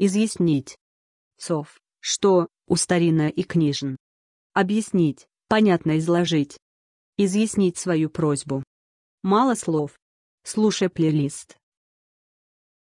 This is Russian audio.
изъяснить. Сов, что, у старина и книжен. Объяснить, понятно изложить. Изъяснить свою просьбу. Мало слов. Слушай плейлист.